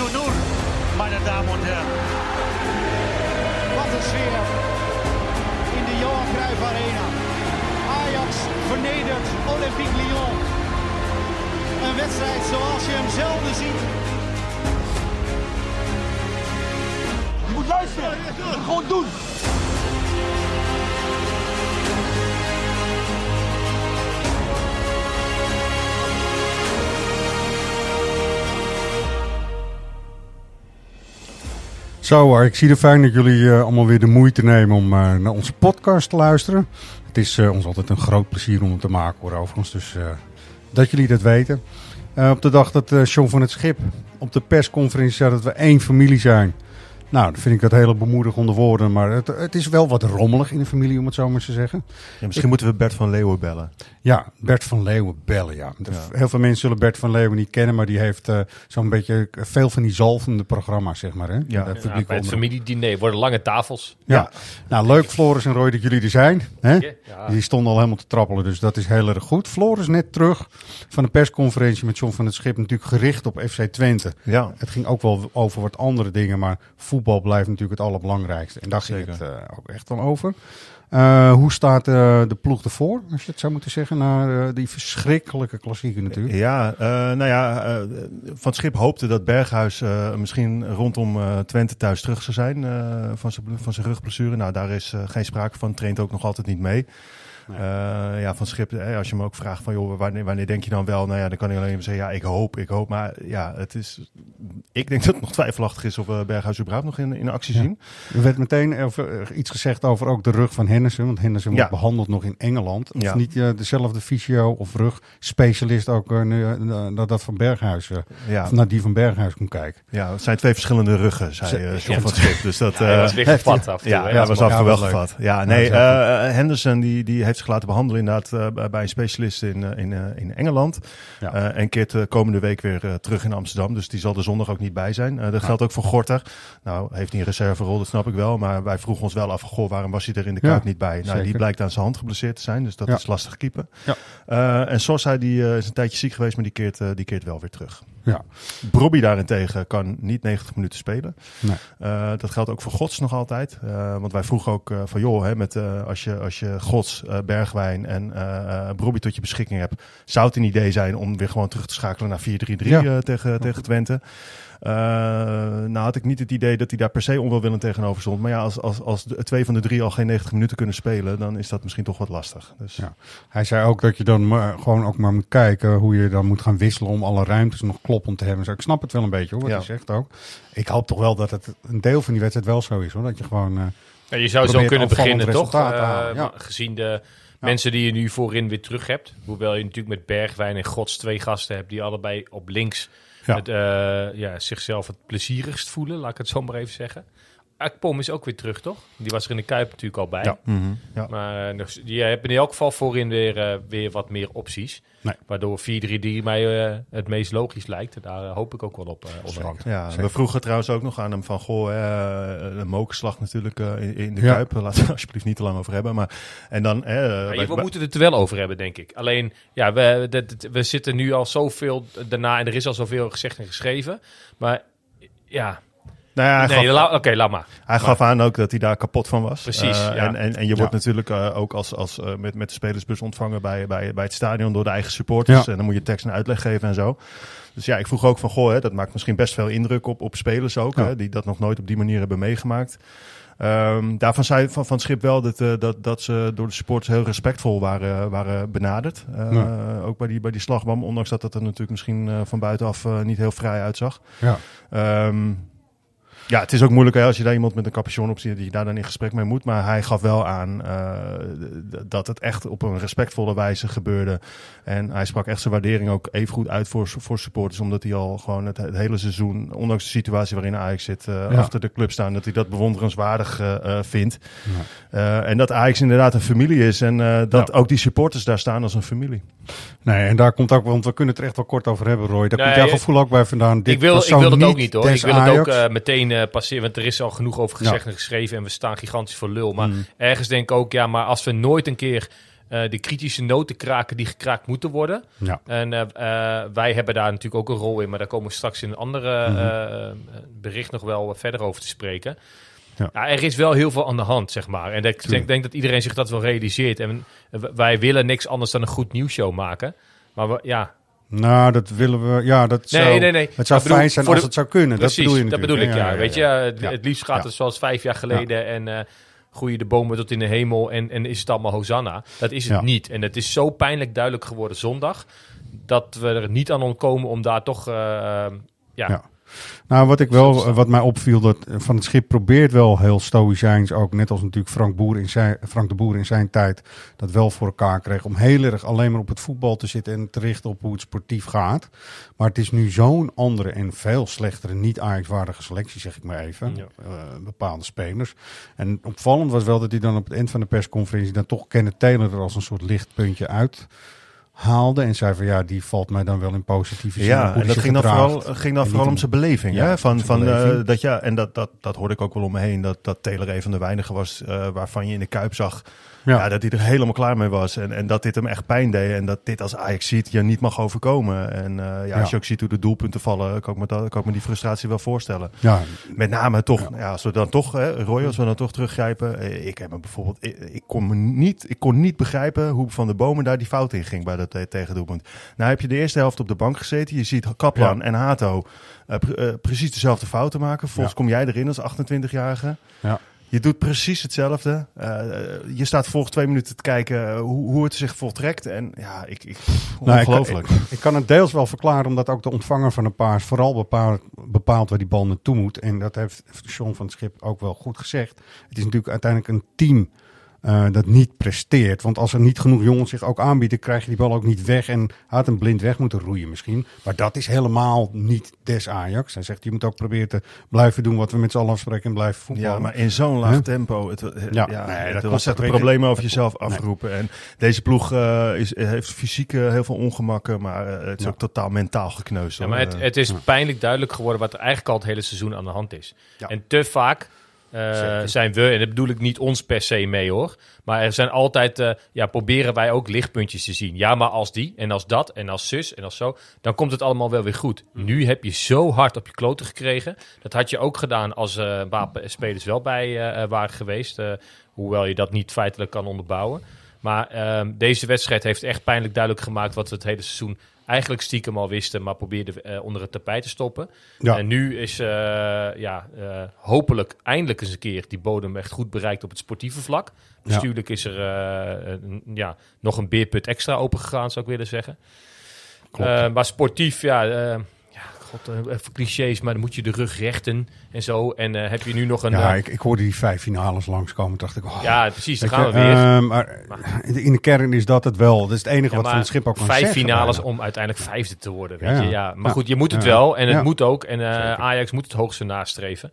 Schonur, meine Damen und Herren. Wat een sfeer in de Johan Cruijff Arena. Ajax vernedert Olympique Lyon. Een wedstrijd zoals je hem zelden ziet. Je moet luisteren. Gewoon doen. Zo, ik zie het fijn dat jullie eh, allemaal weer de moeite nemen om eh, naar onze podcast te luisteren. Het is eh, ons altijd een groot plezier om het te maken hoor, overigens. Dus dat jullie dat weten. op de dag dat Sean van het Schip op de persconferentie zei dat we één familie zijn. Nou, dan vind ik dat hele bemoedigende woorden. Maar het, het, is wel wat rommelig in de familie, om het zo maar te zeggen. Ja, misschien moeten we Bert van Leeuwen bellen. Ja, Bert van Leeuwen bellen, ja. Heel veel mensen zullen Bert van Leeuwen niet kennen, maar die heeft eh, zo'n beetje veel van die zalvende programma's, zeg maar. Hè? Ja. Dat ja, bij het familiediner worden lange tafels. Ja. Nou, leuk Floris en Roy dat jullie er zijn. Hè? Die stonden al helemaal te trappelen, dus dat is heel erg goed. Floris net terug van een persconferentie met John van het Schip, natuurlijk gericht op FC Twente. Ja. Het ging ook wel over wat andere dingen, maar voetbal voetbal blijft natuurlijk het allerbelangrijkste. En daar ging het eh, ook echt wel over. Eh, hoe staat eh, de ploeg ervoor, als je het zou moeten zeggen, naar die verschrikkelijke klassieker natuurlijk? Ja, nou ja, Van Schip hoopte dat Berghuis misschien rondom Twente thuis terug zou zijn van zijn rugblessure. Nou, daar is geen sprake van, traint ook nog altijd niet mee. Ja. Eh, ja, van Schip, als je me ook vraagt van joh, wanneer, wanneer denk je dan wel? Nou ja, dan kan ik alleen maar zeggen, ja, ik hoop, ik hoop. Maar ja, het is, ik denk dat het nog twijfelachtig is of eh, Berghuis überhaupt nog in, in actie zien. Er werd meteen eh, iets gezegd over ook de rug van Henderson, want Henderson wordt behandeld nog in Engeland. Of niet dezelfde fysio of rugspecialist ook uh, nu, dat, dat van Berghuis, naar die van Berghuis kon kijken. Ja, het zijn twee verschillende ruggen, zei John van Schip. Dus dat, was weer gevat Ja, ja, was gevat. Ja, nee, Henderson die, die heeft zich laten behandelen inderdaad eh, bij een specialist in, eh, in, eh, in Engeland. en keert komende week weer terug in Amsterdam. Dus die zal de zondag ook niet bij zijn. dat geldt ook voor Gorter. Nou, heeft hij een reserverol, dat snap ik wel. Maar wij vroegen ons wel af, goh, waarom was hij er in de kaart niet bij? Nou, die blijkt aan zijn hand geblesseerd te zijn. Dus dat is lastig keeper. en Sosa die, is een tijdje ziek geweest, maar die keert, die keert wel weer terug. Ja. Brobby daarentegen kan niet 90 minuten spelen. Nee. dat geldt ook voor Gods nog altijd. want wij vroegen ook van joh, hè, met, als, je, als je Gods Bergwijn en uh, eh, eh, Broby tot je beschikking hebt, zou het een idee zijn om weer gewoon terug te schakelen naar 4-3-3 eh, tegen, tegen Twente. nou had ik niet het idee dat hij daar per se onwelwillend tegenover stond. Maar ja, als, als, als de, twee van de drie al geen 90 minuten kunnen spelen, dan is dat misschien toch wat lastig. Dus. Hij zei ook dat je dan maar, gewoon ook maar moet kijken hoe je dan moet gaan wisselen om alle ruimtes nog kloppend te hebben. Zo, ik snap het wel een beetje hoor, wat hij zegt ook. Ik hoop toch wel dat het een deel van die wedstrijd wel zo is hoor. Dat je gewoon je zou zo kunnen beginnen, toch? Eh, ja. Gezien de mensen die je nu voorin weer terug hebt. Hoewel je natuurlijk met Bergwijn en Gods twee gasten hebt die allebei op links ja, eh, zichzelf het plezierigst voelen, laat ik het zo maar even zeggen. Akpom is ook weer terug, toch? Die was er in de Kuip natuurlijk al bij. Ja. Mm ja. Maar uh, je hebt in elk geval voorin weer, eh, weer wat meer opties. Waardoor 4-3-3 mij het meest logisch lijkt. Daar hoop ik ook wel op Ja, we vroegen trouwens ook nog aan hem van... Goh, een mokerslag natuurlijk in, in, de Kuip. Laten we alsjeblieft niet te lang over hebben. Maar, en dan, we moeten het er wel over hebben, denk ik. Alleen, ja, we, we zitten nu al zoveel daarna... en er is al zoveel gezegd en geschreven. Maar ja... Nou ja, oké, laat maar. Hij gaf aan ook dat hij daar kapot van was. Precies, eh, en, en, en, je wordt natuurlijk eh, ook als, als, eh, met, met de spelersbus ontvangen bij, bij, bij het stadion door de eigen supporters. En dan moet je tekst en uitleg geven en zo. Dus ja, ik vroeg ook van, goh, hè, dat maakt misschien best veel indruk op, op spelers ook, hè, die dat nog nooit op die manier hebben meegemaakt. Ehm, daarvan zei van, van Schip wel dat, dat, dat ze door de supporters heel respectvol waren, waren benaderd. Ook bij die, bij die slagbam, ondanks dat dat er natuurlijk misschien van buitenaf niet heel vrij uitzag. Ja. Ehm, ja, het is ook moeilijk hè, als je daar iemand met een capuchon op ziet, dat je daar dan in gesprek mee moet. Maar hij gaf wel aan eh, dat het echt op een respectvolle wijze gebeurde. En hij sprak echt zijn waardering ook even goed uit voor, voor supporters, omdat hij al gewoon het, hele seizoen, ondanks de situatie waarin Ajax zit, eh, achter de club staan, dat hij dat bewonderenswaardig eh, vindt. Ja. en dat Ajax inderdaad een familie is en dat ook die supporters daar staan als een familie. Nee, en daar komt ook, want we kunnen het er echt wel kort over hebben, Roy. Daar nee, komt jouw gevoel ook bij vandaan. Dit ik wil, ik wil het ook niet hoor. Ik wil het ook meteen eh, passeren. Want er is al genoeg over gezegd en geschreven. En we staan gigantisch voor lul. Maar mm. ergens denk ik ook, ja, maar als we nooit een keer eh, de kritische noten kraken die gekraakt moeten worden. Ja. En eh, wij hebben daar natuurlijk ook een rol in, maar daar komen we straks in een andere mm-hmm. bericht nog wel verder over te spreken. Ja. er is wel heel veel aan de hand, zeg maar. En ik denk, denk, dat iedereen zich dat wel realiseert. En wij willen niks anders dan een goed nieuwsshow maken. Maar we, ja, nou, dat willen we. Ja, dat zou, Het zou fijn zijn als het zou kunnen. dat bedoel, je dat bedoel ik. Ja, weet je, het, liefst gaat het zoals vijf jaar geleden en uh, eh, groeien de bomen tot in de hemel en, en is het allemaal Hosanna. Dat is het niet. En het is zo pijnlijk duidelijk geworden zondag dat we er niet aan ontkomen om daar toch eh, ja, nou, wat ik wel, wat mij opviel, dat van het schip probeert wel heel stoïcijns ook, net als natuurlijk Frank, Boer in zijn, Frank de Boer in zijn tijd, dat wel voor elkaar kreeg. Om heel erg alleen maar op het voetbal te zitten en te richten op hoe het sportief gaat. Maar het is nu zo'n andere en veel slechtere, niet aardigwaardige selectie, zeg ik maar even. Eh, bepaalde spelers. En opvallend was wel dat hij dan op het eind van de persconferentie dan toch kennen Taylor er als een soort lichtpuntje uit haalde. En zei van ja, die valt mij dan wel in positieve zin. Ja, en dat ging dan, vooral, ging dan vooral om zijn beleving. Ja, Van, van, eh, dat, ja, en dat, dat, dat hoorde ik ook wel om me heen. Dat, dat Taylor een van de weinigen was eh, waarvan je in de Kuip zag ja. dat hij er helemaal klaar mee was. En, en dat dit hem echt pijn deed. En dat dit als Ajax ziet je niet mag overkomen. En eh, ja, als je ook ziet hoe de doelpunten vallen, kan ik me, dat, kan me die frustratie wel voorstellen. Ja. Met name toch, ja. als we dan toch, hè, Roy, als we dan toch teruggrijpen. Eh, ik heb me bijvoorbeeld, ik, kon me niet, ik kon niet begrijpen hoe Van de Bomen daar die fout in ging bij dat eh, tegendoelpunt. Nou heb je de eerste helft op de bank gezeten. Je ziet Kaplan en Hato precies dezelfde fouten maken. Volgens kom jij erin als 28-jarige. Ja. Je doet precies hetzelfde. Eh, eh, je staat volgens twee minuten te kijken eh, hoe, hoe het zich voltrekt. En ja, ik, ik nou, ongelooflijk. Ik, kan het deels wel verklaren, omdat ook de ontvanger van een paas vooral bepaalt, bepaalt waar die bal naartoe moet. En dat heeft Sean van het Schip ook wel goed gezegd. Het is natuurlijk uiteindelijk een team eh, dat niet presteert. Want als er niet genoeg jongens zich ook aanbieden, krijg je die bal ook niet weg. En had hem blind weg moeten roeien misschien. Maar dat is helemaal niet des Ajax. Hij zegt, je moet ook proberen te blijven doen wat we met z'n allen afspreken en blijven voetballen. maar in zo'n laag tempo. Het, ja, dat was het probleem over jezelf afroepen. En deze ploeg eh, is, heeft fysiek eh, heel veel ongemakken, maar het is ook totaal mentaal gekneusd. Ja, maar het, het is pijnlijk duidelijk geworden wat er eigenlijk al het hele seizoen aan de hand is. En te vaak uh, zijn we, en dat bedoel ik niet ons per se mee hoor. Maar er zijn altijd, eh, ja, proberen wij ook lichtpuntjes te zien. Ja, maar als die en als dat en als zus en als zo, dan komt het allemaal wel weer goed. Mm. Nu heb je zo hard op je kloten gekregen. Dat had je ook gedaan als uh, eh, spelers wel bij waren geweest. hoewel je dat niet feitelijk kan onderbouwen. Maar ehm, deze wedstrijd heeft echt pijnlijk duidelijk gemaakt wat we het hele seizoen eigenlijk stiekem al wisten, maar probeerden eh, onder het tapijt te stoppen. En nu is eh, ja, eh, hopelijk eindelijk eens een keer die bodem echt goed bereikt op het sportieve vlak. Natuurlijk is er ja, nog een beerput extra opengegaan, zou ik willen zeggen. maar sportief, ja god, eh, even clichés, maar dan moet je de rug rechten en zo. En eh, heb je nu nog een... Ja, eh, ik, ik hoorde die vijf finales langskomen, dacht ik... Oh, ja, precies, daar gaan we weer. Ehm, maar, in de kern is dat het wel. Dat is het enige wat van het schip ook kan Vijf finales om uiteindelijk vijfde te worden, weet ja, je. Ja. Maar goed, je moet het wel en het moet ook. En Ajax moet het hoogste nastreven.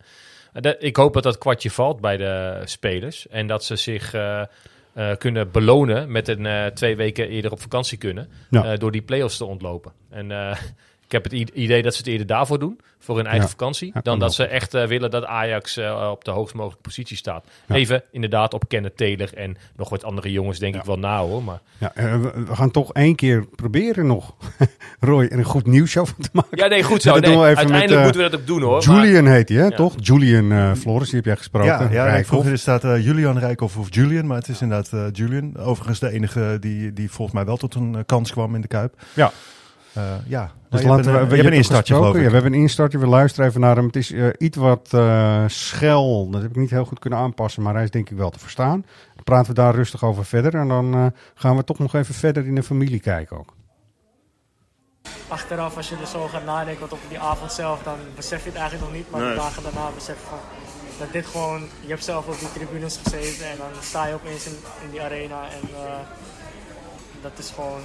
ik hoop dat dat kwartje valt bij de spelers. En dat ze zich... kunnen belonen met een twee weken eerder op vakantie kunnen. door die play-offs te ontlopen. En ik heb het idee dat ze het eerder daarvoor doen, voor hun eigen vakantie, dan dat ze echt eh, willen dat Ajax eh, op de hoogst mogelijke positie staat. Even inderdaad op Kenneth Taylor en nog wat andere jongens, denk ik wel na hoor. Maar... Ja, eh, we gaan toch één keer proberen nog, Roy, er een goed nieuwsshow van te maken. Ja, nee, goed zo. uiteindelijk met, moeten we dat ook doen hoor. Julian heet hij, hè, toch? Julian Flores, die heb jij gesproken. Ja, ja vroeger is staat Julian Rijkoff of Julian, maar het is inderdaad Julian. Overigens de enige die, die volgens mij wel tot een kans kwam in de Kuip. Ja. Eh, ja. Dus nou, we, hebben een instartje Ja, we hebben een instartje. We luisteren even naar hem. Het is eh, iets wat eh, schel. Dat heb ik niet heel goed kunnen aanpassen, maar hij is denk ik wel te verstaan. Dan praten we daar rustig over verder. En dan gaan we toch nog even verder in de familie kijken ook. Achteraf, als je er zo gaat nadenken wat op die avond zelf, dan besef je het eigenlijk nog niet. Maar de dagen daarna besef je van, dat dit gewoon... Je hebt zelf op die tribunes gezeten en dan sta je opeens in, in die arena. En dat is gewoon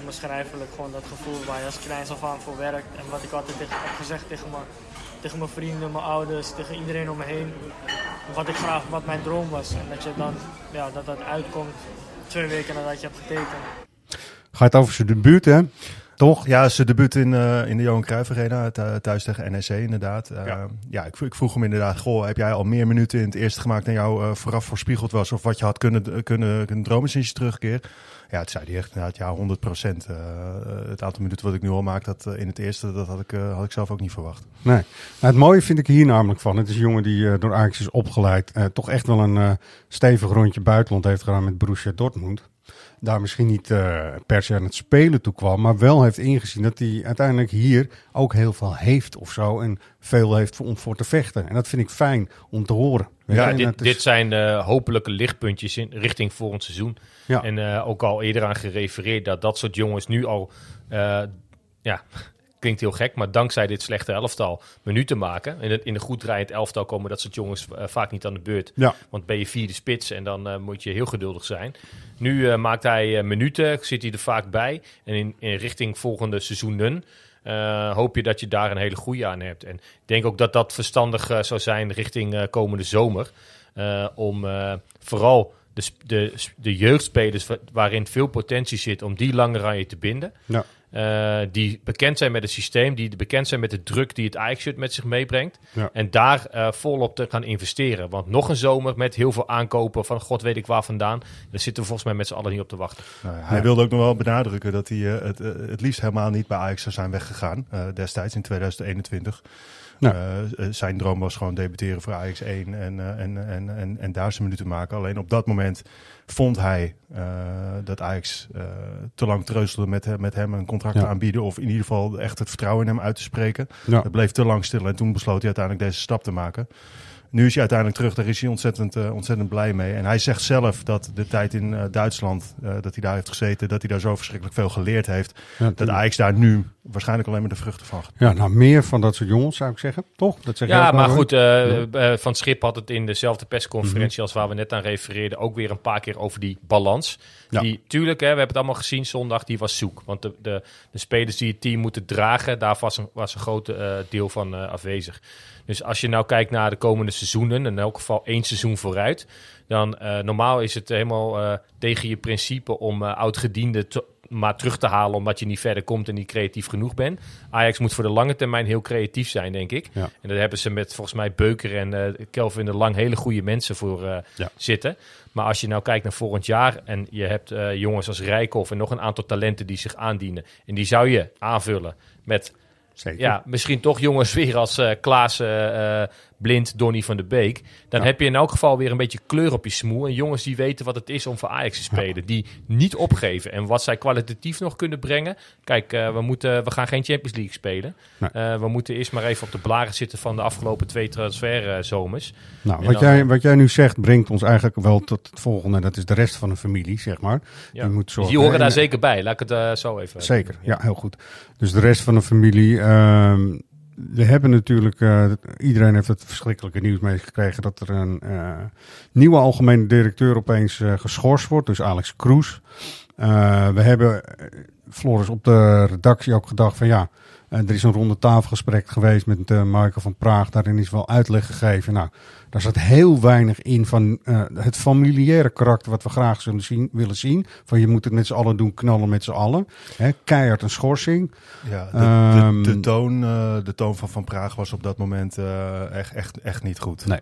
onbeschrijfelijk. Gewoon dat gevoel waar je als kleins af aan voor werkt. En wat ik altijd tegen, heb gezegd tegen mijn, tegen mijn vrienden, mijn ouders, tegen iedereen om me heen. Wat ik graag, wat mijn droom was. En dat je dan, ja, dat dat uitkomt twee weken nadat je hebt getekend. Gaat over de buurt, hè? Toch? Ja, zijn debuut in, eh, in de Johan Cruijff Arena, thuis tegen NEC inderdaad. Eh, ja, ik, ik, vroeg hem inderdaad, goh, heb jij al meer minuten in het eerste gemaakt dan jou uh, vooraf voorspiegeld was? Of wat je had kunnen, kunnen, dromen sinds je terugkeer? Ja, het zei hij echt inderdaad, ja, 100 procent. het aantal minuten wat ik nu al maak dat, in het eerste, dat had ik, had ik zelf ook niet verwacht. Nee, nou, het mooie vind ik hier namelijk van. Het is een jongen die door Ajax is opgeleid. toch echt wel een stevig rondje buitenland heeft gedaan met Borussia Dortmund daar misschien niet eh, per se aan het spelen toe kwam, maar wel heeft ingezien dat hij uiteindelijk hier ook heel veel heeft of zo. En veel heeft om voor te vechten. En dat vind ik fijn om te horen. Ja, dit, zijn uh, hopelijke lichtpuntjes in, richting volgend seizoen. Ja. En eh, ook al eerder aan gerefereerd dat dat soort jongens nu al ja, klinkt heel gek, maar dankzij dit slechte elftal minuten maken. In, het, in een goed draaiend elftal komen dat soort jongens eh, vaak niet aan de beurt. Want ben je vierde spits en dan eh, moet je heel geduldig zijn. Nu eh, maakt hij minuten, zit hij er vaak bij. En in, in richting volgende seizoenen hoop je dat je daar een hele goede aan hebt. En ik denk ook dat dat verstandig zou zijn richting komende zomer. om vooral de, de, de jeugdspelers waarin veel potentie zit, om die langer aan je te binden. Ja. Eh, die bekend zijn met het systeem, die bekend zijn met de druk die het Ajax-shirt met zich meebrengt. En daar eh, volop te gaan investeren. Want nog een zomer met heel veel aankopen van god weet ik waar vandaan. Daar zitten we volgens mij met z'n allen niet op te wachten. Nou hij wilde ook nog wel benadrukken dat hij eh, het, het liefst helemaal niet bij Ajax zou zijn weggegaan destijds in 2021. Eh, eh, zijn droom was gewoon debuteren voor Ajax 1 en, eh, en, en, en, en daar zijn minuten maken. Alleen op dat moment vond hij dat Ajax te lang treuzelde met, met hem een contract aanbieden. Of in ieder geval echt het vertrouwen in hem uit te spreken. Dat bleef te lang stil en toen besloot hij uiteindelijk deze stap te maken nu is hij uiteindelijk terug, daar is hij ontzettend, eh, ontzettend blij mee. En hij zegt zelf dat de tijd in eh, Duitsland, eh, dat hij daar heeft gezeten, dat hij daar zo verschrikkelijk veel geleerd heeft. dat Ajax daar nu waarschijnlijk alleen maar de vruchten van Ja, nou meer van dat soort jongens zou ik zeggen, toch? Dat zeg ja, maar goed, Van Schip had het in dezelfde persconferentie mhm. als waar we net aan refereerden, ook weer een paar keer over die balans. Ja. Die, tuurlijk, hè, we hebben het allemaal gezien zondag, die was zoek. Want de, de, de spelers die het team moeten dragen, daar was een, was een groot deel van afwezig. Dus als je nou kijkt naar de komende seizoenen, in elk geval één seizoen vooruit, dan eh, normaal is het helemaal uh, tegen je principe om uh, eh, oud gediende maar terug te halen omdat je niet verder komt en niet creatief genoeg bent. Ajax moet voor de lange termijn heel creatief zijn, denk ik. En daar hebben ze met volgens mij Beuker en Kelvin de Lang hele goede mensen voor zitten. Maar als je nou kijkt naar volgend jaar en je hebt jongens als Rijkoff en nog een aantal talenten die zich aandienen. En die zou je aanvullen met ja, misschien toch jongens weer als eh, Klaas, eh, Blind, Donny van de Beek. Dan heb je in elk geval weer een beetje kleur op je smoel. En jongens die weten wat het is om voor Ajax te spelen. Die niet opgeven. En wat zij kwalitatief nog kunnen brengen. Kijk, eh, we, moeten, we gaan geen Champions League spelen. Eh, we moeten eerst maar even op de blaren zitten van de afgelopen twee transferzomers. nou, wat, jij, wat jij nu zegt brengt ons eigenlijk wel tot het volgende. Dat is de rest van de familie, zeg maar. Ja. Die, moet zorgen, die horen daar zeker bij. Laat ik het eh, zo even... Zeker, ja. heel goed. Dus de rest van de familie... Ehm, we hebben natuurlijk, eh, iedereen heeft het verschrikkelijke nieuws meegekregen dat er een eh, nieuwe algemene directeur opeens uh, geschorst wordt, dus Alex Kroes. we hebben, Floris, op de redactie ook gedacht van ja, er is een ronde tafelgesprek geweest met Michael van Praag, daarin is wel uitleg gegeven. Nou, daar zat heel weinig in van eh, het familiaire karakter wat we graag zullen zien, willen zien. Van je moet het met z'n allen doen, knallen met z'n allen. Hè, keihard een schorsing. Ja, de, de, ehm, toon, eh, de toon van Van Praag was op dat moment eh, echt, echt, echt niet goed. Nee.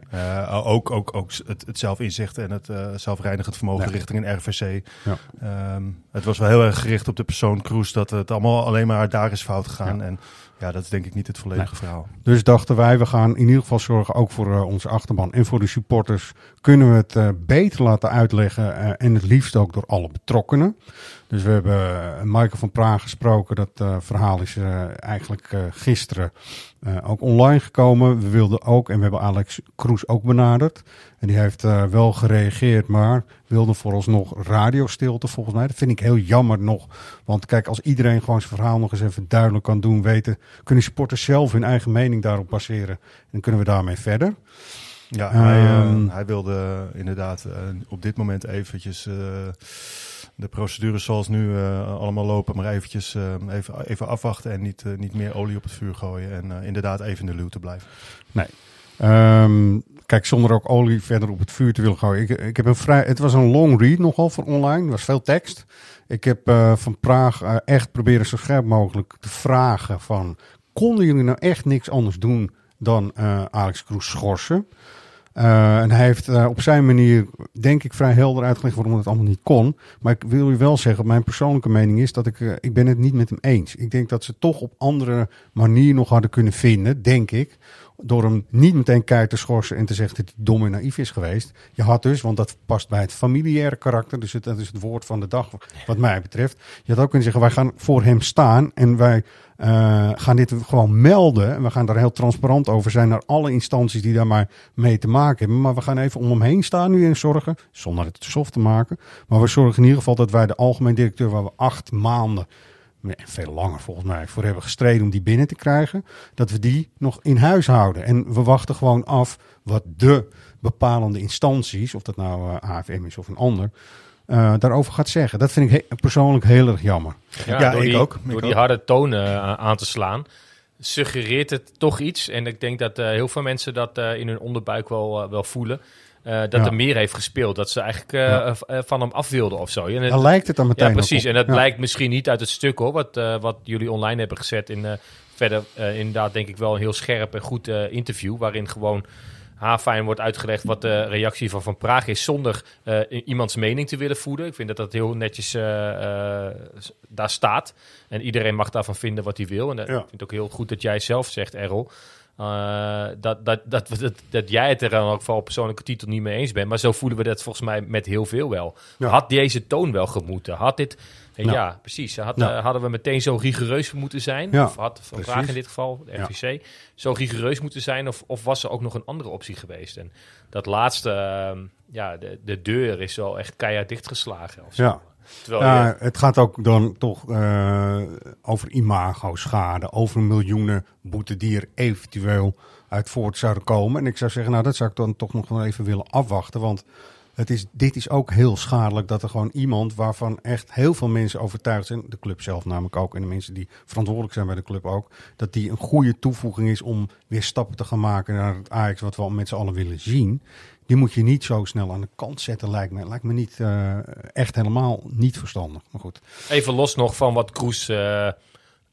ook ook, ook het, het zelfinzicht en het zelfreinigend vermogen richting een RVC. Ja. Ehm, het was wel heel erg gericht op de persoon Kroes. Dat het allemaal alleen maar daar is fout gegaan. En ja, dat is denk ik niet het volledige verhaal. Dus dachten wij, we gaan in ieder geval zorgen, ook voor eh, onze achterban en voor de supporters, kunnen we het eh, beter laten uitleggen eh, en het liefst ook door alle betrokkenen. Dus we hebben Michael van Praag gesproken, dat verhaal is eigenlijk gisteren ook online gekomen. We wilden ook, en we hebben Alex Kroes ook benaderd, en die heeft uh, wel gereageerd, maar wilde vooralsnog radiostilte volgens mij. Dat vind ik heel jammer nog. Want kijk, als iedereen gewoon zijn verhaal nog eens even duidelijk kan doen, weten, kunnen supporters zelf hun eigen mening daarop baseren. En kunnen we daarmee verder. Ja, hij, eh, ehm, hij wilde inderdaad eh, op dit moment eventjes de procedure zoals nu allemaal lopen, maar eventjes even, even afwachten en niet, niet meer olie op het vuur gooien en inderdaad even in de luw te blijven. Nee, Ehm, kijk, zonder ook olie verder op het vuur te willen gooien. Ik, ik heb een vrij, het was een long read nogal voor online. Er was veel tekst. Ik heb eh, van Praag eh, echt proberen zo scherp mogelijk te vragen van... Konden jullie nou echt niks anders doen dan eh, Alex Kroes schorsen? en hij heeft op zijn manier, denk ik, vrij helder uitgelegd waarom het allemaal niet kon. Maar ik wil u wel zeggen, mijn persoonlijke mening is dat ik, ik ben het niet met hem eens. Ik denk dat ze toch op andere manier nog hadden kunnen vinden, denk ik door hem niet meteen keihard te schorsen en te zeggen dat hij dom en naïef is geweest. Je had dus, want dat past bij het familiaire karakter, dus dat is het woord van de dag wat mij betreft. Je had ook kunnen zeggen, wij gaan voor hem staan en wij eh, gaan dit gewoon melden. En we gaan daar heel transparant over zijn naar alle instanties die daar maar mee te maken hebben. Maar we gaan even om hem heen staan nu en zorgen, zonder het te soft te maken. Maar we zorgen in ieder geval dat wij de algemeen directeur, waar we acht maanden veel langer volgens mij, voor hebben gestreden om die binnen te krijgen, dat we die nog in huis houden. En we wachten gewoon af wat de bepalende instanties, of dat nou uh, eh, AFM is of een ander, eh, daarover gaat zeggen. Dat vind ik persoonlijk heel erg jammer. Ja, door ik die, ook. door die harde tonen eh, aan te slaan, suggereert het toch iets. En ik denk dat heel veel mensen dat in hun onderbuik wel, wel voelen. Eh, dat er meer heeft gespeeld. Dat ze eigenlijk eh, eh, van hem af wilden of zo. En het, dan lijkt het dan meteen. Ja, precies. En dat ja. lijkt misschien niet uit het stuk hoor, wat, wat jullie online hebben gezet. In, verder inderdaad, denk ik wel een heel scherp en goed interview. Waarin gewoon fijn wordt uitgelegd wat de reactie van Van Praag is. Zonder iemands mening te willen voeden. Ik vind dat dat heel netjes daar staat. En iedereen mag daarvan vinden wat hij wil. En dat, ik vind het ook heel goed dat jij zelf zegt, Errol. Eh, dat, dat, dat, dat, jij het er dan ook voor persoonlijke titel niet mee eens bent. Maar zo voelen we dat volgens mij met heel veel wel. Had deze toon wel gemoeten? Had dit... Eh, ja, precies. Had, eh, hadden we meteen zo rigoureus moeten zijn? Of had Van Vraag in dit geval, de RVC, zo rigoureus moeten zijn? Of, of was er ook nog een andere optie geweest? En dat laatste, ehm, ja, de, de deur is wel echt keihard dichtgeslagen. Ja, ja, Het gaat ook dan toch eh, over imago-schade, over miljoenen boete die er eventueel uit voort zouden komen. En ik zou zeggen, nou dat zou ik dan toch nog wel even willen afwachten, want... Het is, dit is ook heel schadelijk dat er gewoon iemand waarvan echt heel veel mensen overtuigd zijn, de club zelf namelijk ook en de mensen die verantwoordelijk zijn bij de club ook, dat die een goede toevoeging is om weer stappen te gaan maken naar het Ajax wat we al met z'n allen willen zien die moet je niet zo snel aan de kant zetten, lijkt me. Lijkt me niet eh, echt helemaal niet verstandig. Maar goed. Even los nog van wat Kroes eh,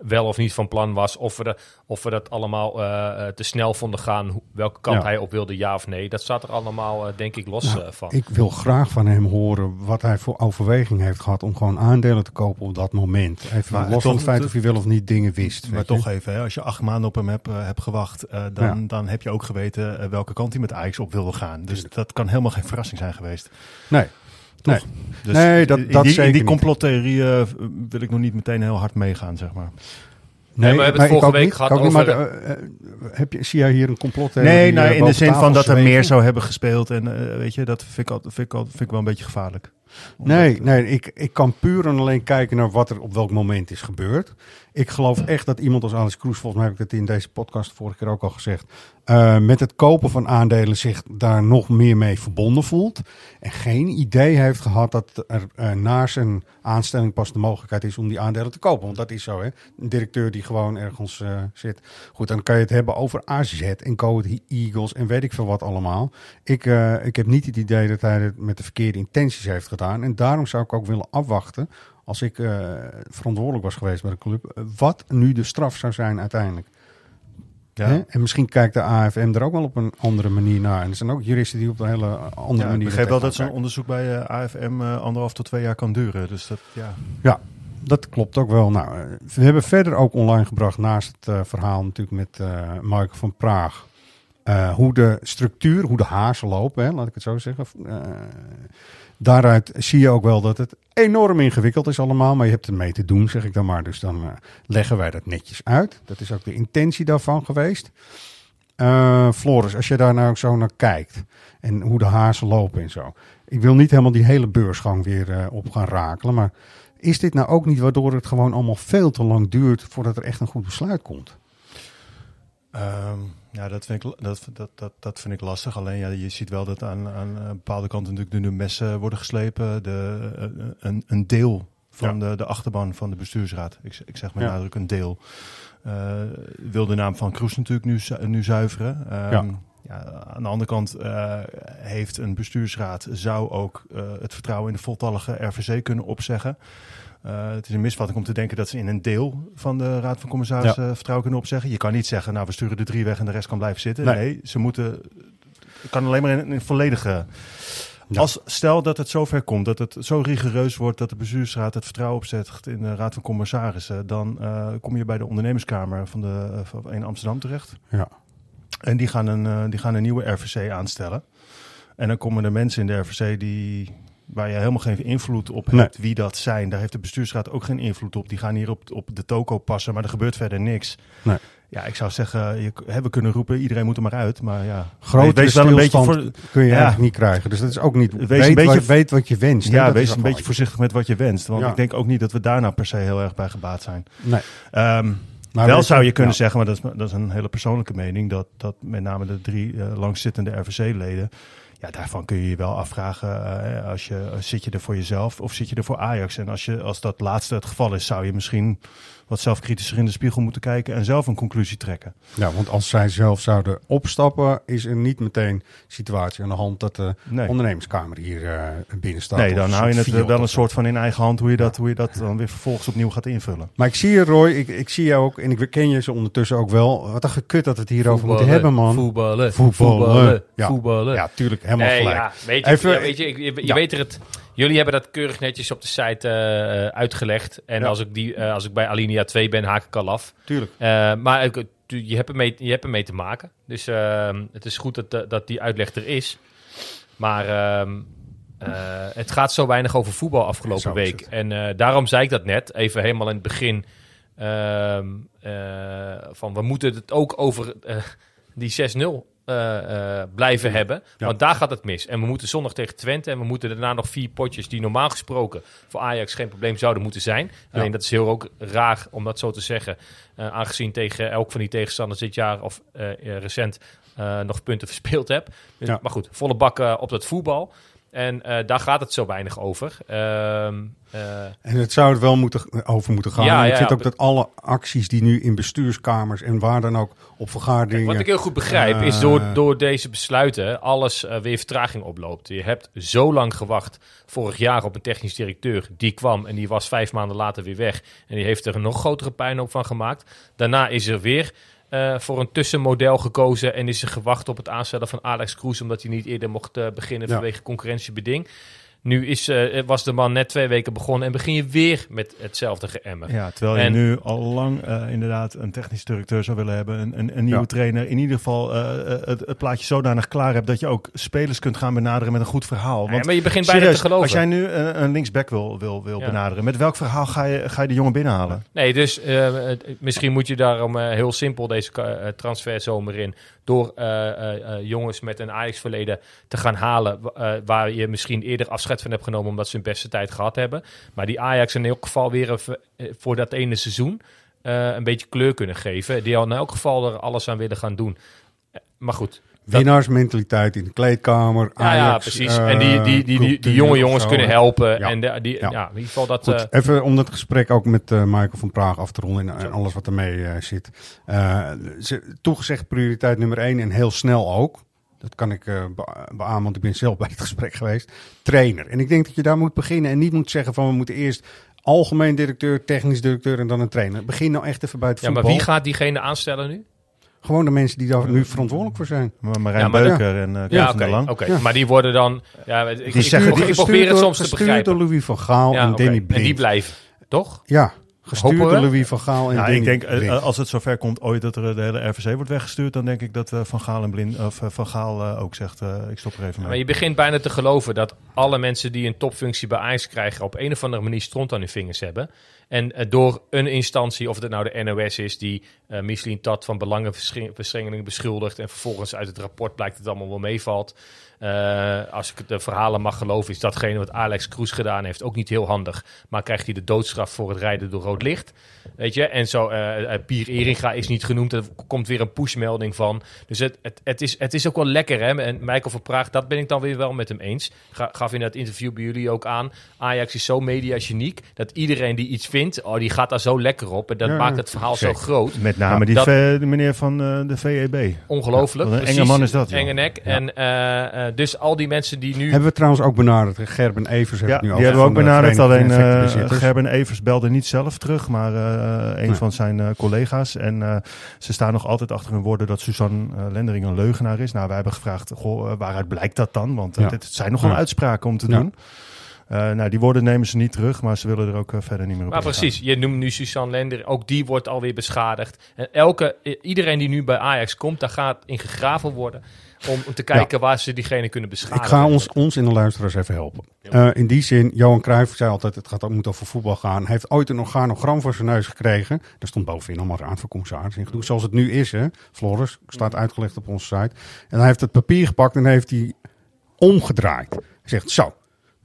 wel of niet van plan was. Of we, of dat allemaal eh, eh, te snel vonden gaan. welke kant hij op wilde, ja of nee. Dat staat er allemaal, eh, denk ik, los nou, van. Ik wil graag van hem horen wat hij voor overweging heeft gehad om gewoon aandelen te kopen op dat moment. Even los van het feit of je wel of niet dingen wist. Maar toch even, hè, als je acht maanden op hem hebt, gewacht, dan, dan heb je ook geweten welke kant hij met Ajax op wilde gaan. Dus dat kan helemaal geen verrassing zijn geweest. Nee. Nee. dat, dus dat die, zeker die complottheorieën eh, wil ik nog niet meteen heel hard meegaan, zeg maar. Nee, we hebben het vorige week gehad over... Eh, eh, heb je, zie jij hier een complot? Nee, nou, in de zin van dat er meer zou hebben gespeeld. En weet je, dat vind ik, al, vind, ik al, vind ik wel een beetje gevaarlijk. nee, nee ik, ik kan puur en alleen kijken naar wat er op welk moment is gebeurd. Ik geloof echt dat iemand als Alex Kroes, volgens mij heb ik dat in deze podcast vorige keer ook al gezegd, eh, met het kopen van aandelen zich daar nog meer mee verbonden voelt. En geen idee heeft gehad dat er eh, na zijn aanstelling pas de mogelijkheid is om die aandelen te kopen. Want dat is zo, hè? Een directeur die gewoon ergens eh, zit. Goed, dan kan je het hebben over AZ en Code Eagles en weet ik veel wat allemaal. Ik, ik heb niet het idee dat hij het met de verkeerde intenties heeft gedaan. En daarom zou ik ook willen afwachten als ik eh, verantwoordelijk was geweest bij de club, wat nu de straf zou zijn uiteindelijk. Ja. En misschien kijkt de AFM er ook wel op een andere manier naar. En er zijn ook juristen die op een hele andere ja, manier. Ik begrijp wel dat zo'n onderzoek bij uh, eh, AFM eh, anderhalf tot twee jaar kan duren. Dus dat, ja. ja, dat klopt ook wel. Nou, we hebben verder ook online gebracht, naast het verhaal natuurlijk met Mark van Praag. hoe de structuur, hoe de hazen lopen, hè, laat ik het zo zeggen daaruit zie je ook wel dat het enorm ingewikkeld is allemaal, maar je hebt mee te doen, zeg ik dan maar. Dus dan eh, leggen wij dat netjes uit. Dat is ook de intentie daarvan geweest. Eh, Floris, als je daar nou zo naar kijkt en hoe de hazen lopen en zo. Ik wil niet helemaal die hele beursgang weer eh, op gaan rakelen, maar is dit nou ook niet waardoor het gewoon allemaal veel te lang duurt voordat er echt een goed besluit komt? Ehm, ja, dat vind, ik, dat, dat, dat, dat vind ik lastig. Alleen ja, je ziet wel dat aan, aan eh, bepaalde kanten natuurlijk de messen worden geslepen. De, eh, eh, een, een deel van de, de achterban van de bestuursraad. Ik, ik zeg met nadruk een deel. wil de naam van Kroes natuurlijk nu, nu zuiveren. Ehm, ja. aan de andere kant uh, heeft een bestuursraad, zou ook het vertrouwen in de voltallige RVC kunnen opzeggen. Eh, het is een misvatting om te denken dat ze in een deel van de Raad van Commissarissen eh, vertrouwen kunnen opzeggen. Je kan niet zeggen, nou we sturen de drie weg en de rest kan blijven zitten. Nee, ze moeten. Het kan alleen maar in een volledige. Als, stel dat het zover komt, dat het zo rigoureus wordt dat de bestuursraad het vertrouwen opzet in de Raad van Commissarissen, dan eh, kom je bij de ondernemerskamer van de, in Amsterdam terecht. Ja. En die gaan, een, die gaan een nieuwe RVC aanstellen. En dan komen de mensen in de RVC die waar je helemaal geen invloed op hebt wie dat zijn. Daar heeft de bestuursraad ook geen invloed op. Die gaan hier op, op de toko passen, maar er gebeurt verder niks. Nee. Ja, ik zou zeggen, je, hè, we kunnen roepen, iedereen moet er maar uit. Maar ja, grote is wel een beetje voor, kun je ja, niet krijgen. Dus dat is ook niet, wees weet, een beetje, wat, weet wat je wenst. Ja, wees een beetje voorzichtig met wat je wenst. Want ik denk ook niet dat we daar nou per se heel erg bij gebaat zijn. Nee. Ehm, maar wel zou je kunnen zeggen, maar dat is, dat is, een hele persoonlijke mening, dat, dat met name de drie eh, langzittende RVC-leden ja, daarvan kun je je wel afvragen, eh, als je, eh, zit je er voor jezelf of zit je er voor Ajax? En als, je, als dat laatste het geval is, zou je misschien wat kritischer in de spiegel moeten kijken en zelf een conclusie trekken. Ja, want als zij zelf zouden opstappen, is er niet meteen situatie aan de hand dat de ondernemingskamer ondernemerskamer hier uh, binnen staat. Nee, dan hou je het wel een soort van in eigen hand hoe je dat, hoe je dat dan weer vervolgens opnieuw gaat invullen. Maar ik zie je, Roy, ik, ik zie jou ook en ik ken je ze ondertussen ook wel. Wat een gekut dat we het hierover voetballen, moeten hebben, man. Voetballen. Voetballen. Voetballen. Ja, voetballen. ja tuurlijk, helemaal gelijk. weet je, Even, weet je, je, weet er het Jullie hebben dat keurig netjes op de site eh, eh, uitgelegd. En als, ik die, eh, als ik bij Alinea 2 ben, haak ik al af. Tuurlijk. maar je, hebt ermee, je hebt ermee te maken. Dus ehm, het is goed dat, dat die uitleg er is. Maar ehm, het gaat zo weinig over voetbal afgelopen week. En daarom zei ik dat net, even helemaal in het begin. Ehm, van we moeten het ook over die 6-0 uh, blijven hebben. Want daar gaat het mis. En we moeten zondag tegen Twente. En we moeten daarna nog vier potjes die normaal gesproken voor Ajax geen probleem zouden moeten zijn. Ja. Alleen dat is heel ook raar om dat zo te zeggen. Uh, aangezien tegen elk van die tegenstanders dit jaar of recent nog punten verspeeld heb. Maar goed, volle bak op dat voetbal. En eh, daar gaat het zo weinig over. Ehm, eh, en het zou het wel moeten, over moeten gaan. ik vind ook dat alle acties die nu in bestuurskamers en waar dan ook op vergaderingen... wat ik heel goed begrijp is eh, door, door deze besluiten alles weer vertraging oploopt. Je hebt zo lang gewacht vorig jaar op een technisch directeur. Die kwam en die was vijf maanden later weer weg. En die heeft er een nog grotere pijn op van gemaakt. Daarna is er weer eh, voor een tussenmodel gekozen en is er gewacht op het aanstellen van Alex Kroes, omdat hij niet eerder mocht eh, beginnen vanwege concurrentiebeding. Nu is, eh, was de man net twee weken begonnen en begin je weer met hetzelfde geëmmer. Ja, terwijl je nu al lang eh, inderdaad een technisch directeur zou willen hebben. Een, een, een nieuwe trainer. In ieder geval eh, het, plaatje zodanig klaar hebt dat je ook spelers kunt gaan benaderen met een goed verhaal. Want, ja, maar je begint serieus, bijna te geloven. Als jij nu een, linksback wil, wil, wil benaderen, met welk verhaal ga je, ga je de jongen binnenhalen? Nee, dus misschien moet je daarom heel simpel deze zomer in door eh, eh, eh, jongens met een Ajax-verleden te gaan halen, waar je misschien eerder afscheid van hebt genomen omdat ze hun beste tijd gehad hebben. Maar die Ajax in elk geval weer voor dat ene seizoen een beetje kleur kunnen geven. Die al in elk geval er alles aan willen gaan doen. Maar goed, Winnaarsmentaliteit in de kleedkamer. ja, ja, precies. en die, eh, die, die, die, jonge jongens kunnen helpen. En de, die, ja. in ieder geval dat. Eh, even om dat gesprek ook met uh, Michael van Praag af te ronden en, alles wat ermee zit. Ze, toegezegd prioriteit nummer één en heel snel ook. Dat kan ik beamen, want ik ben zelf bij het gesprek geweest. Trainer. En ik denk dat je daar moet beginnen en niet moet zeggen van we moeten eerst algemeen directeur, technisch directeur en dan een trainer. Begin nou echt even bij het voetbal. Ja, maar wie gaat diegene aanstellen nu? Gewoon de mensen die daar nu verantwoordelijk voor zijn. Maar Marijn Beuker en uh, ja, Lang. Ja. Maar die worden dan... Ja, die ik, zeggen, ik, ik soms te begrijpen. door Louis van Gaal en Danny Blind. En die blijven, toch? Ja, gestuurd door Louis van Gaal en nou, Ik denk, eh, eh, als het zover komt ooit dat er de hele RVC wordt weggestuurd... dan denk ik dat Van Gaal, en Blind, of, van Gaal ook zegt, ik stop er even mee. maar je begint bijna te geloven dat alle mensen die een topfunctie bij IJs krijgen... op een of andere manier stront aan hun vingers hebben... En eh, door een instantie, of het nou de NOS is, die uh, Tat van belangenverstrengeling beschuldigt en vervolgens uit het rapport blijkt dat het allemaal wel meevalt. Eh, als ik de verhalen mag geloven, is datgene wat Alex Kroes gedaan heeft ook niet heel handig. Maar krijgt hij de doodstraf voor het rijden door rood licht? Weet je, en zo, uh, Pier Eringa is niet genoemd. Er komt weer een pushmelding van. Dus het, het, is, het is ook wel lekker, hè? En Michael van Praag, dat ben ik dan weer wel met hem eens. gaf in dat interview bij jullie ook aan. Ajax is zo media dat iedereen die iets vindt, oh, die gaat daar zo lekker op. En dat maakt het verhaal zo groot. Met name nou, die meneer van de VEB. Ongelooflijk. Ja, een enge man is dat. Enge nek. En eh, dus al die mensen die nu... Hebben we trouwens ook benaderd. Gerben Evers heeft ja, nu al. die hebben we ook benaderd. Alleen eh, Gerben Evers belde niet zelf terug, maar eh, een van zijn collega's. En ze staan nog altijd achter hun woorden dat Suzanne Lendering een leugenaar is. Nou, wij hebben gevraagd, goh, waaruit blijkt dat dan? Want het zijn nogal uitspraken om te doen. nou, die woorden nemen ze niet terug, maar ze willen er ook verder niet meer op. Maar precies, je noemt nu Suzanne Lender, ook die wordt alweer beschadigd. En elke, iedereen die nu bij Ajax komt, daar gaat in gegraven worden om, te kijken waar ze diegene kunnen beschadigen. Ik ga ons, ons in de luisteraars even helpen. Eh, in die zin, Johan Cruijff zei altijd, het gaat, moet over voetbal gaan. Hij heeft ooit een organogram voor zijn neus gekregen. Daar stond bovenin allemaal raad van commissaris in gedoe. Zoals het nu is, hè. Floris, staat mm. uitgelegd op onze site. En hij heeft het papier gepakt en heeft die omgedraaid. Hij zegt, zo,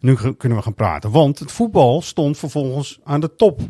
nu kunnen we gaan praten. Want het voetbal stond vervolgens aan de top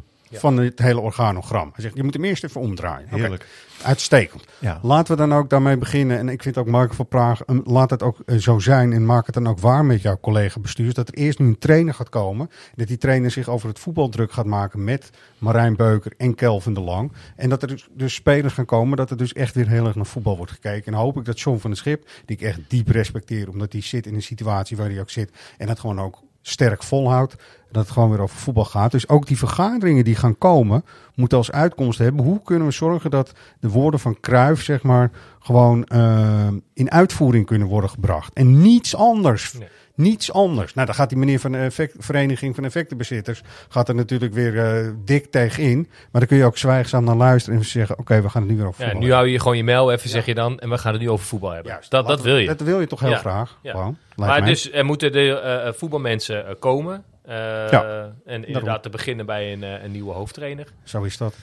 van het hele organogram. Hij zegt, je moet hem eerst even omdraaien. Heerlijk. Uitstekend. Laten we dan ook daarmee beginnen. En ik vind ook Mark van Praag, laat het ook eh, zo zijn en maak het dan ook waar met jouw collega bestuurs. Dat er eerst nu een trainer gaat komen. Dat die trainer zich over het voetbal druk gaat maken met Marijn Beuker en Kelvin de Lang. En dat er dus, dus spelers gaan komen, dat er dus echt weer heel erg naar voetbal wordt gekeken. En hoop ik dat John van de Schip, die ik echt diep respecteer, omdat hij zit in een situatie waar hij ook zit. En dat gewoon ook sterk volhoudt. Dat het gewoon weer over voetbal gaat. Dus ook die vergaderingen die gaan komen, moeten als uitkomst hebben. Hoe kunnen we zorgen dat de woorden van Kruijf, zeg maar, gewoon eh, in uitvoering kunnen worden gebracht. En niets anders. Niets anders. Nou, dan gaat die meneer van de Vereniging van Effectenbezitters gaat er natuurlijk weer eh, dik tegen in. Maar dan kun je ook zwijgzaam naar luisteren en zeggen: Oké, we gaan het nu weer over voetbal. Ja, nu hou je gewoon je mail even, zeg je dan. En we gaan het nu over voetbal hebben. dat, dat wil je. Dat wil je toch heel graag. maar dus er moeten de eh, eh, voetbalmensen komen. en inderdaad te beginnen bij een, een nieuwe hoofdtrainer. Zo is dat.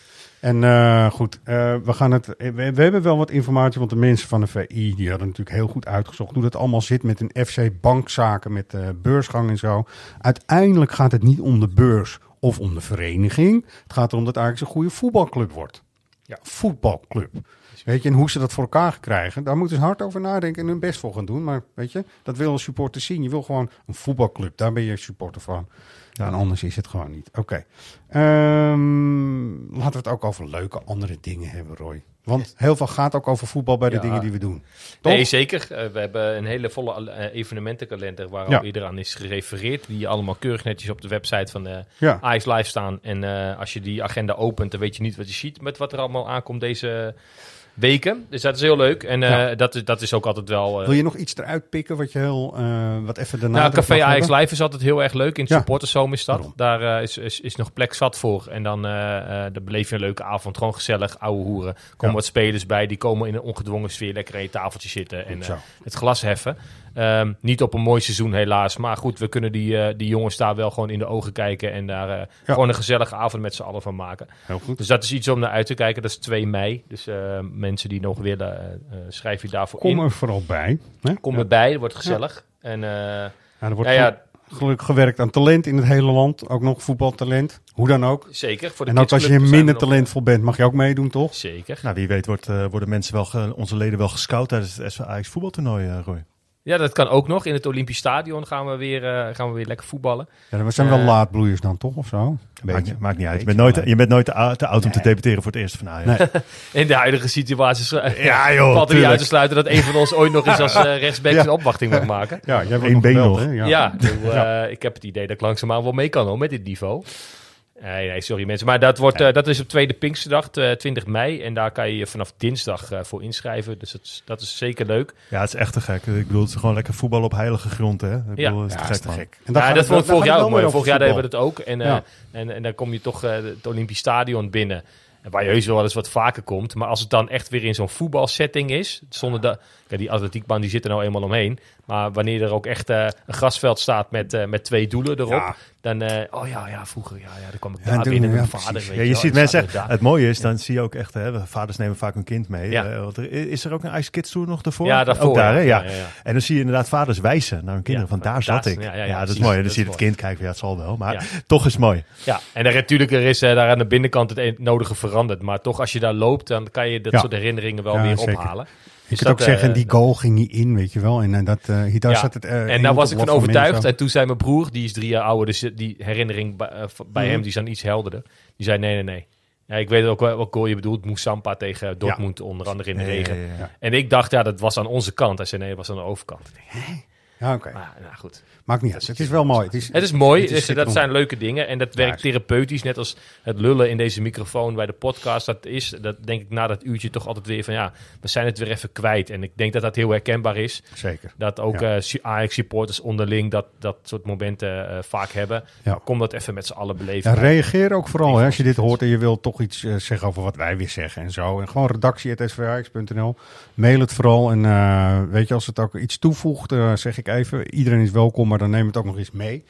En eh, goed, eh, we, gaan het, eh, we, hebben wel wat informatie, want de mensen van de VI die hadden natuurlijk heel goed uitgezocht hoe dat allemaal zit met een FC bankzaken, met uh, beursgang en zo. Uiteindelijk gaat het niet om de beurs of om de vereniging. Het gaat erom dat eigenlijk een goede voetbalclub wordt. Ja, voetbalclub. Weet je, en hoe ze dat voor elkaar krijgen, daar moeten ze hard over nadenken en hun best voor gaan doen. Maar weet je, dat wil een supporter zien. Je wil gewoon een voetbalclub, daar ben je supporter van. Ja. anders is het gewoon niet. Oké. Ehm, laten we het ook over leuke andere dingen hebben, Roy. Want heel veel gaat ook over voetbal bij de dingen die we doen. Nee, zeker. Eh, we hebben een hele volle eh, evenementenkalender waar iedereen aan is gerefereerd. Die allemaal keurig netjes op de website van de eh, ja. AIS Live staan. En als je die agenda opent, dan weet je niet wat je ziet met wat er allemaal aankomt deze weken. Dus dat is heel leuk. En eh, ja. dat, dat is ook altijd wel... Eh, Wil je nog iets eruit pikken wat je heel... Eh, wat even daarna... Nou, Café Ajax Live is altijd heel erg leuk. In de ja. is dat. Daar is, is, is, nog plek zat voor. En dan dan beleef je een leuke avond. Gewoon gezellig, oude hoeren. Komen wat spelers bij. Die komen in een ongedwongen sfeer lekker aan je tafeltje zitten. en het glas heffen. Ehm, niet op een mooi seizoen helaas. Maar goed, we kunnen die, eh, die jongens daar wel gewoon in de ogen kijken. En daar eh, gewoon een gezellige avond met z'n allen van maken. Heel goed. Dus dat is iets om naar uit te kijken. Dat is 2 mei. Dus eh, mensen die nog willen, schrijf je daarvoor Kom in. Kom er vooral bij. Hè? Kom ja. erbij, het wordt gezellig. Ja. En er wordt gelukkig gewerkt aan talent in het hele land. Ook nog voetbaltalent. Hoe dan ook. Zeker. en ook als je minder talentvol bent, mag je ook meedoen, toch? Zeker. Nou, wie weet wordt, worden mensen wel onze leden wel gescout tijdens het SVAX voetbaltoernooi, Roy. Ja, dat kan ook nog. In het Olympisch Stadion gaan we weer, eh, gaan we weer lekker voetballen. Ja, dan zijn we wel eh, laatbloeiers dan toch, of zo? Maakt, maakt niet uit. Je bent nooit, je bent nooit te, oud om te debuteren voor het eerst van Ajax. Nee. In de huidige situatie eh, ja, joh, valt er niet uit te sluiten dat een van ons ooit nog eens als uh, rechtsback zijn opwachting mag maken. Ja, jij hebt één been nog. Ja, ik heb het idee dat ik langzaamaan wel mee kan hoor, met dit niveau. Nee, sorry mensen. Maar dat, wordt, eh, dat is op tweede Pinksterdag, 20 eh, mei. En daar kan je je vanaf dinsdag eh, voor inschrijven. Dus dat is, dat is zeker leuk. Ja, het is echt een gek. Ik bedoel, het is gewoon lekker voetbal op heilige grond, hè? ja, bedoel, het is, echt te gek, gek. En ja, dat vond ik vorig jaar ook mooi. Vorig jaar hebben we dat ook. En, en, en dan kom je toch het Olympisch Stadion binnen. Waar je heus wel eens wat vaker komt. Maar als het dan echt weer in zo'n voetbalsetting is. Zonder dat. Ja, die atletiekbaan die zit er nou eenmaal omheen. Maar wanneer er ook echt eh, een grasveld staat met, eh, met twee doelen erop, dan, eh, oh ja, ja, vroeger, ja, ja, dan kwam ik ja, daar binnen met vader. ja, je, ziet mensen, dus het mooie is, dan zie je ook echt, hè, vaders nemen vaak een kind mee. is er ook een Ice Kids Tour nog daarvoor? Ja, daarvoor. Ook daar, Ja. En dan zie je inderdaad vaders wijzen naar hun kinderen, van daar zat ik. Ja, dat is mooi. dan zie je het kind kijken, ja, het zal wel, maar toch is mooi. Ja, en er, natuurlijk, er is daar aan de binnenkant het e- nodige veranderd, maar toch als je daar loopt, dan kan je dat soort herinneringen wel weer ophalen. Je kunt ook zeggen, die goal ging niet in, weet je wel. En, eh, dat, uh, zat het... Eh, en daar was ik van overtuigd. En toen zei mijn broer, die is drie jaar ouder, dus die herinnering bij, mhm. hem, die is dan iets helderder. Die zei, nee, nee, nee. Ja, ik weet ook wel wat goal je bedoelt. Moesampa tegen Dortmund, onder andere in de regen. En ik dacht, ja, dat was aan onze kant. Hij zei, nee, dat was aan de overkant. Ja, oké. Maar, nou, goed. Maakt niet uit. Het is wel mooi. Het is, het is mooi. is, dus dat zijn leuke dingen. En dat werkt therapeutisch. Net als het lullen in deze microfoon bij de podcast. Dat is, dat denk ik na dat uurtje toch altijd weer van ja, we zijn het weer even kwijt. En ik denk dat dat heel herkenbaar is. Zeker. Dat ook ja. uh, eh, Ajax-supporters onderling dat, dat soort momenten eh, vaak hebben. Ja. Kom dat even met z'n allen beleven. reageer ook vooral hè, als je dit hoort en je wilt toch iets eh, zeggen over wat wij weer zeggen en zo. En gewoon redactie.svrax.nl. Mail het vooral. En weet je, als het ook iets toevoegt, zeg ik even. Iedereen is welkom, maar dan nemen we het ook nog eens mee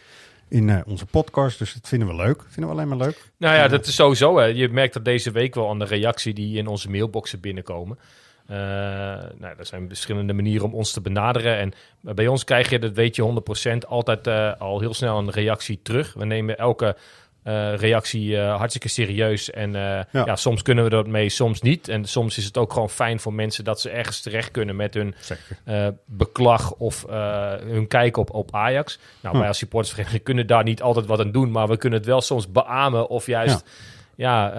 in eh, onze podcast. Dus dat vinden we leuk. vinden we alleen maar leuk. Nou ja, eh, dat is sowieso. Hè. Je merkt dat deze week wel aan de reactie die in onze mailboxen binnenkomen. Eh, nou, er zijn verschillende manieren om ons te benaderen. En bij ons krijg je, dat weet je 100%, altijd al heel snel een reactie terug. We nemen elke eh, reactie eh, hartstikke serieus. En eh, ja. soms kunnen we dat mee, soms niet. En soms is het ook gewoon fijn voor mensen dat ze ergens terecht kunnen met hun beklag of hun kijk op, op Ajax. Nou, hm. wij als supportersvereniging kunnen daar niet altijd wat aan doen, maar we kunnen het wel soms beamen of juist. Ja.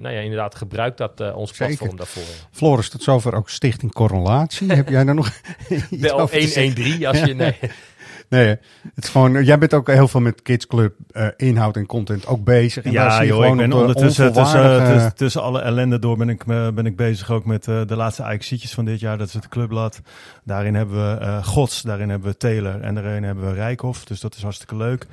nou ja, inderdaad, gebruik dat ons platform daarvoor. Floris, tot zover ook Stichting Correlatie. Heb jij daar nog Bel 113 als je... Nee. Nee, het is gewoon, jij bent ook heel veel met Kids Club eh, inhoud en content ook bezig. En ja, joh, ik ben ondertussen tussen, eh, tussen, alle ellende door ben ik, eh, ben ik bezig ook met de laatste Ajax-sietjes van dit jaar. Dat is het clubblad. Daarin hebben we Gods, daarin hebben we Taylor en daarin hebben we Rijkhof. Dus dat is hartstikke leuk.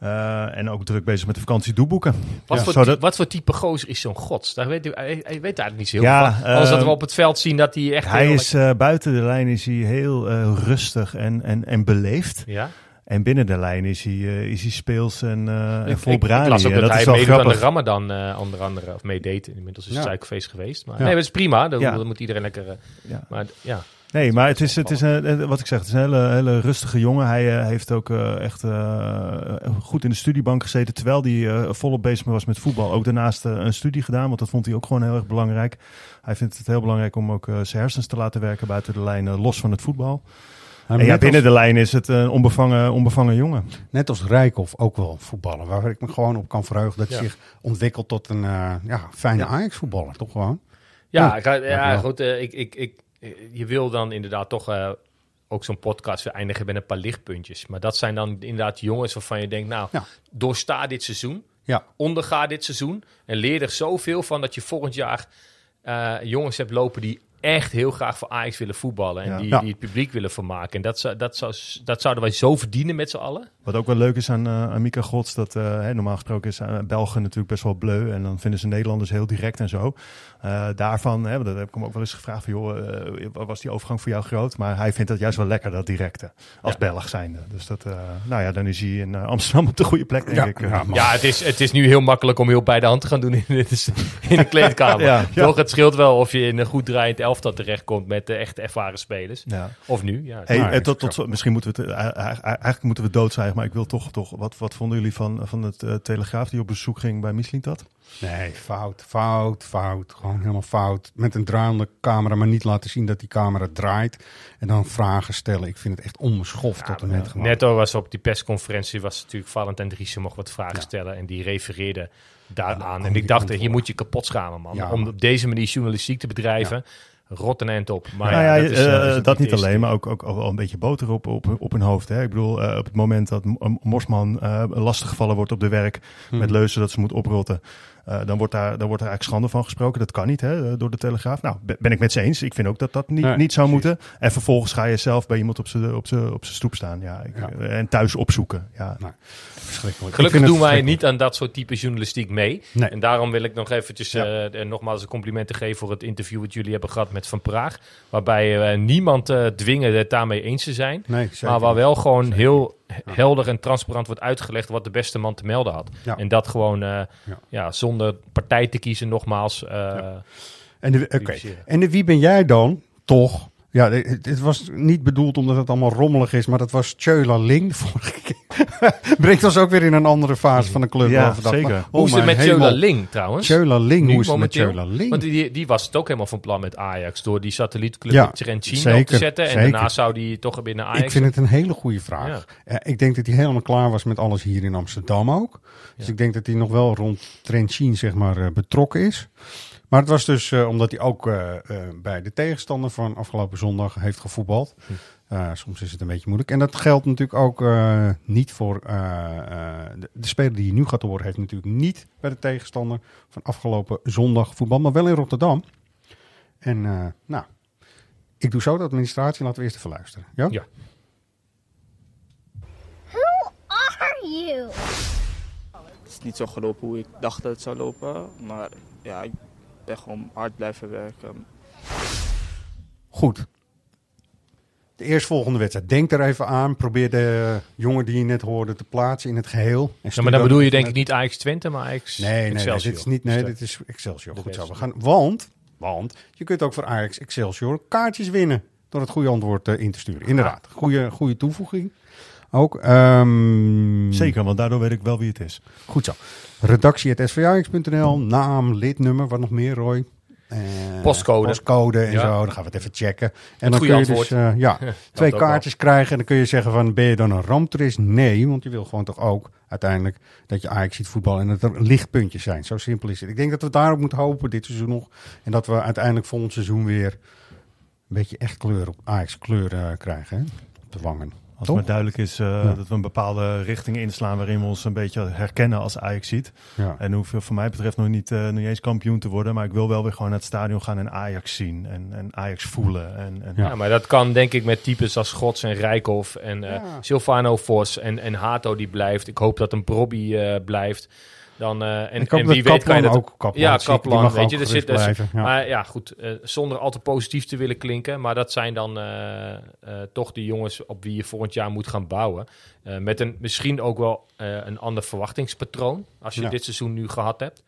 Eh, en ook druk bezig met de vakantie doeboeken. Wat, ja. voor, wat voor type gozer is zo'n gods? Daar weet, hij, weet eigenlijk niet zo heel ja, van. Als dat we eh, op het veld zien dat hij echt... Hij is eh, buiten de lijn is hij heel rustig en, en, en beleefd. Ja. En binnen de lijn is hij, is hij speels en, uh, ik, las ook dat, hij meedoet aan de Ramadan, uh, onder andere. Of meedeed. Inmiddels is het ja. geweest. Maar nee, dat is prima. Dat, moet iedereen lekker... Maar ja... Nee, maar het is, het is wat ik zeg, het is een hele, hele rustige jongen. Hij eh, heeft ook eh, echt eh, goed in de studiebank gezeten, terwijl hij volop bezig was met voetbal. Ook daarnaast een studie gedaan, want dat vond hij ook gewoon heel erg belangrijk. Hij vindt het heel belangrijk om ook zijn hersens te laten werken buiten de lijnen, los van het voetbal. En ja, binnen de lijn is het een onbevangen, onbevangen jongen. Net als Rijkoff ook wel voetballen, waar ik me gewoon op kan verheugen dat hij zich ontwikkelt tot een ja, fijne Ajax-voetballer, toch gewoon? Ja, ja goed, ik, ik, ik eh, je wil dan inderdaad toch eh, ook zo'n podcast eindigen met een paar lichtpuntjes. Maar dat zijn dan inderdaad jongens waarvan je denkt, nou, doorsta dit seizoen. Ja. Onderga dit seizoen. En leer er zoveel van dat je volgend jaar eh, jongens hebt lopen die echt heel graag voor Ajax willen voetballen. En Die, die het publiek willen vermaken. En dat, zou, dat, zou, dat zouden wij zo verdienen met z'n allen. Wat ook wel leuk is aan, uh, aan Mika Gods, dat eh, normaal gesproken is eh, Belgen natuurlijk best wel bleu. En dan vinden ze Nederlanders heel direct en zo. daarvan, hè, dat heb ik hem ook wel eens gevraagd van, joh, was die overgang voor jou groot? Maar hij vindt dat juist wel lekker, dat directe, als Belg zijnde. Dus dat, nou ja, dan is hij in Amsterdam op de goede plek, denk ja. ik. Ja, het, is, het is nu heel makkelijk om heel bij de hand te gaan doen in, de, in de kleedkamer. Toch, het scheelt wel of je in een goed draaiend elftal terechtkomt met de echt ervaren spelers. Of nu, ja. Hey, tot, misschien moeten we eigenlijk moeten we dood zijn maar ik wil toch, toch wat, wat vonden jullie van, van het eh, Telegraaf die op bezoek ging bij Mislintat? Nee, fout, fout, fout. Gewoon helemaal fout. Met een draaiende camera, maar niet laten zien dat die camera draait. En dan vragen stellen. Ik vind het echt onbeschoft ja, tot net Netto was op die persconferentie, was natuurlijk Valentijn Driessen mocht wat vragen stellen. En die refereerde daaraan. en ik dacht, eh, hier moet je kapot schamen, man. Om op deze manier journalistiek te bedrijven rot een eind op. Maar nou dat, is, eh, eh, dat niet alleen, maar ook, ook, ook al een beetje boter op, op, op hun hoofd. Hè? Ik bedoel, eh, op het moment dat Morsman lastiggevallen wordt op de werk hmm. met leuzen dat ze moet oprotten. Eh, dan, wordt daar, dan wordt er eigenlijk schande van gesproken. Dat kan niet hè, eh, door de Telegraaf. Nou, ben ik met ze eens. Ik vind ook dat dat niet, niet zou moeten. En vervolgens ga je zelf bij iemand op zijn op op stoep staan. Ja, ik, eh, En thuis opzoeken. Ja. Gelukkig doen wij niet aan dat soort type journalistiek mee. En daarom wil ik nog eventjes ja. nogmaals een compliment te geven voor het interview wat jullie hebben gehad met Van Praag. Waarbij uh, niemand dwingen het daarmee eens te zijn. maar waar wel gewoon heel helder en transparant wordt uitgelegd wat de beste man te melden had. En dat gewoon eh, ja. zonder partij te kiezen, nogmaals. Eh, en, de, en wie ben jij dan toch? Ja, het, was niet bedoeld omdat het allemaal rommelig is, maar dat was Tjöla Ling vorige keer. Brengt ons ook weer in een andere fase van de club. Ja, zeker. Oh hoe is het met Jola Ling trouwens? Jola Ling, hoe is het met Jola Ling? Want die, die was het ook helemaal van plan met Ajax. Door die satellietclub ja, op te zetten. En daarna zou die toch binnen Ajax... Ik vind het een hele goede vraag. Eh, ik denk dat hij helemaal klaar was met alles hier in Amsterdam ook. Dus ik denk dat hij nog wel rond Trentino zeg maar, eh, betrokken is. Maar het was dus eh, omdat hij ook bij de tegenstander van afgelopen zondag heeft gevoetbald. Hm. Eh, soms is het een beetje moeilijk. En dat geldt natuurlijk ook eh, niet voor eh, de, de, speler die je nu gaat horen, heeft natuurlijk niet bij de tegenstander van afgelopen zondag voetbal, maar wel in Rotterdam. En nou, ik doe zo de administratie. Laten we eerst even luisteren. Ja? ja. Who are you? Het is niet zo gelopen hoe ik dacht dat het zou lopen, maar ja, ik ben gewoon hard blijven werken. Goed, de eerstvolgende wedstrijd. Denk er even aan. Probeer de jongen die je net hoorde te plaatsen in het geheel. maar dan bedoel je denk ik niet Ajax Twente, maar Ajax nee, nee, dit is niet, nee, dus dit is Excelsior. Goed zo, we gaan. Want, want je kunt ook voor Ajax Excelsior kaartjes winnen. Door het goede antwoord eh, in te sturen. Inderdaad, goede, goede toevoeging. Ook, ehm, Zeker, want daardoor weet ik wel wie het is. Goed zo. Redactie at naam, lidnummer, wat nog meer, Roy? Eh, postcode. postcode en zo. Dan gaan we het even checken. En dan kun je dus eh, ja, twee kaartjes krijgen. En dan kun je zeggen van, ben je dan een ramptoerist? Nee, want je wil gewoon toch ook uiteindelijk dat je Ajax ziet voetballen en dat er lichtpuntjes zijn. Zo simpel is het. Ik denk dat we daarop moeten hopen dit seizoen nog. En dat we uiteindelijk volgend seizoen weer een beetje echt kleur op Ajax kleur krijgen. Hè? Op de wangen. Als het oh. maar duidelijk is eh, dat we een bepaalde richting inslaan waarin we ons een beetje herkennen als Ajax ziet. En hoeveel voor mij betreft nog niet, uh, eens kampioen te worden, maar ik wil wel weer gewoon naar het stadion gaan en Ajax zien en, en Ajax voelen. En, en ja. maar dat kan denk ik met types als Gods en Rijkoff en eh, Silvano Vos en, en Hato die blijft. Ik hoop dat een Brobby blijft. Dan, eh, en, ik en wie weet kan je dat ook kaplan. Ja, kaplan. Weet je, er zit dus, Maar ja, goed. Eh, zonder al te positief te willen klinken. Maar dat zijn dan eh, toch de jongens op wie je volgend jaar moet gaan bouwen. met een, misschien ook wel een ander verwachtingspatroon. Als je dit seizoen nu gehad hebt.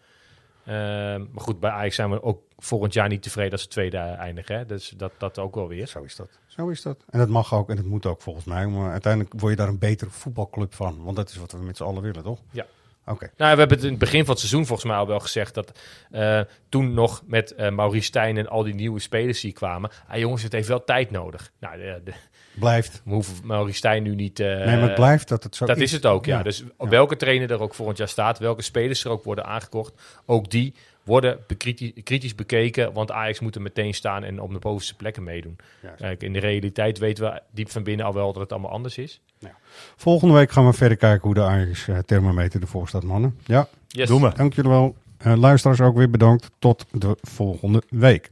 maar goed, bij Ajax zijn we ook volgend jaar niet tevreden als ze tweede eindigen. Hè? Dus dat, dat ook wel weer. Zo is dat. Zo is dat. En dat mag ook en dat moet ook volgens mij. uiteindelijk word je daar een betere voetbalclub van. Want dat is wat we met z'n allen willen, toch? Ja. Nou, we hebben het in het begin van het seizoen volgens mij al wel gezegd dat eh, toen nog met uh, Maurice Stijn en al die nieuwe spelers die kwamen. Ah jongens, het heeft wel tijd nodig. Nou, blijft. We hoeven Maurice Stijn nu niet... Uh, nee, maar het blijft dat het zo Dat is, het ook, ja. Dus welke trainer er ook volgend jaar staat, welke spelers er ook worden aangekocht, ook die worden kritisch, bekeken. Want Ajax moet er meteen staan en op de bovenste plekken meedoen. Ja, in de realiteit weten we diep van binnen al wel dat het allemaal anders is. Volgende week gaan we verder kijken hoe de Ajax eh, thermometer ervoor staat, mannen. Ja, doen we. Dank jullie wel. Uh, luisteraars ook weer bedankt. Tot de volgende week.